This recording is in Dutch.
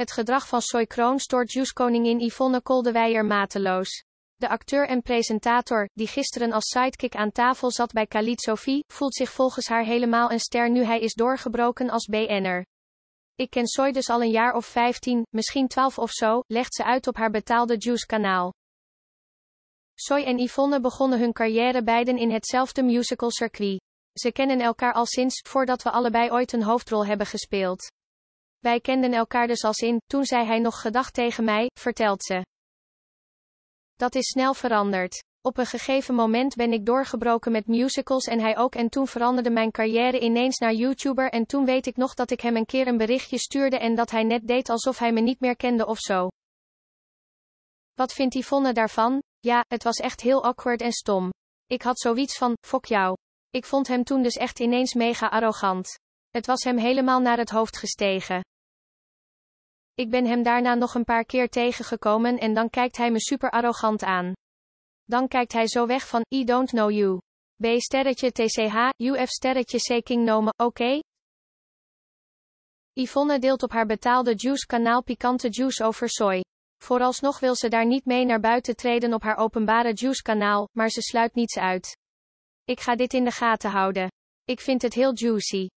Het gedrag van Soy Kroon stoort juice-koningin Yvonne Koldewijer mateloos. De acteur en presentator, die gisteren als sidekick aan tafel zat bij Khalid Sophie, voelt zich volgens haar helemaal een ster nu hij is doorgebroken als BN'er. Ik ken Soy dus al een jaar of 15, misschien 12 of zo, legt ze uit op haar betaalde Juice-kanaal. Soy en Yvonne begonnen hun carrière beiden in hetzelfde musical circuit. Ze kennen elkaar al sinds voordat we allebei ooit een hoofdrol hebben gespeeld. Wij kenden elkaar dus als in, toen zei hij nog gedacht tegen mij, vertelt ze. Dat is snel veranderd. Op een gegeven moment ben ik doorgebroken met musicals en hij ook en toen veranderde mijn carrière ineens naar YouTuber en toen weet ik nog dat ik hem een keer een berichtje stuurde en dat hij net deed alsof hij me niet meer kende of zo. Wat vindt Yvonne daarvan? Ja, het was echt heel awkward en stom. Ik had zoiets van, fok jou. Ik vond hem toen dus echt ineens mega arrogant. Het was hem helemaal naar het hoofd gestegen. Ik ben hem daarna nog een paar keer tegengekomen en dan kijkt hij me super arrogant aan. Dan kijkt hij zo weg van, I don't know you. B sterretje TCH, UF sterretje King nomen, oké? Yvonne deelt op haar betaalde juice kanaal pikante juice over soy. Vooralsnog wil ze daar niet mee naar buiten treden op haar openbare juice kanaal, maar ze sluit niets uit. Ik ga dit in de gaten houden. Ik vind het heel juicy.